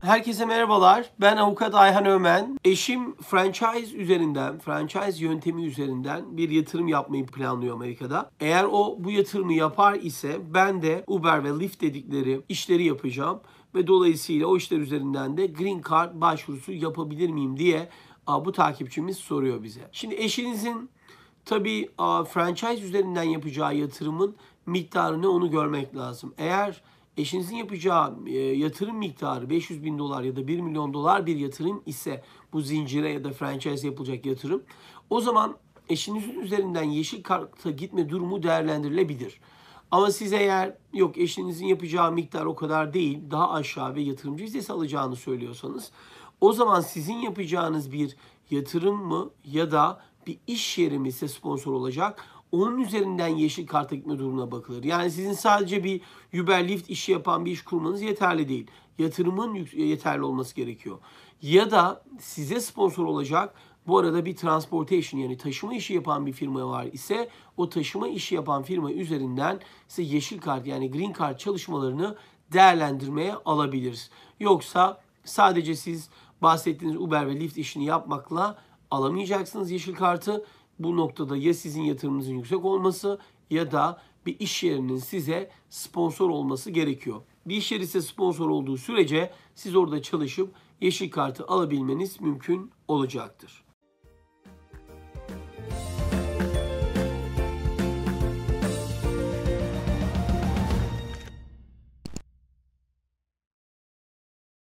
Herkese merhabalar. Ben avukat Ayhan Ömen. Eşim franchise üzerinden, franchise yöntemi üzerinden bir yatırım yapmayı planlıyor Amerika'da. Eğer o bu yatırımı yapar ise ben de Uber ve Lyft dedikleri işleri yapacağım ve dolayısıyla o işler üzerinden de green card başvurusu yapabilir miyim diye bu takipçimiz soruyor bize. Şimdi eşinizin tabii franchise üzerinden yapacağı yatırımın miktarını onu görmek lazım. Eğer eşinizin yapacağı e, yatırım miktarı 500 bin dolar ya da 1 milyon dolar bir yatırım ise bu zincire ya da franchise yapılacak yatırım o zaman eşinizin üzerinden yeşil karta gitme durumu değerlendirilebilir. Ama siz eğer yok eşinizin yapacağı miktar o kadar değil daha aşağı ve yatırımcı hissesi alacağını söylüyorsanız o zaman sizin yapacağınız bir yatırım mı ya da bir iş yeri mi size sponsor olacak onun üzerinden yeşil kart ekme durumuna bakılır. Yani sizin sadece bir Uber Lyft işi yapan bir iş kurmanız yeterli değil. Yatırımın yeterli olması gerekiyor. Ya da size sponsor olacak bu arada bir transportation yani taşıma işi yapan bir firma var ise o taşıma işi yapan firma üzerinden size yeşil kart yani green kart çalışmalarını değerlendirmeye alabiliriz. Yoksa sadece siz bahsettiğiniz Uber ve Lyft işini yapmakla alamayacaksınız yeşil kartı bu noktada ya sizin yatırımınızın yüksek olması ya da bir iş yerinin size sponsor olması gerekiyor. Bir iş yeri size sponsor olduğu sürece siz orada çalışıp yeşil kartı alabilmeniz mümkün olacaktır.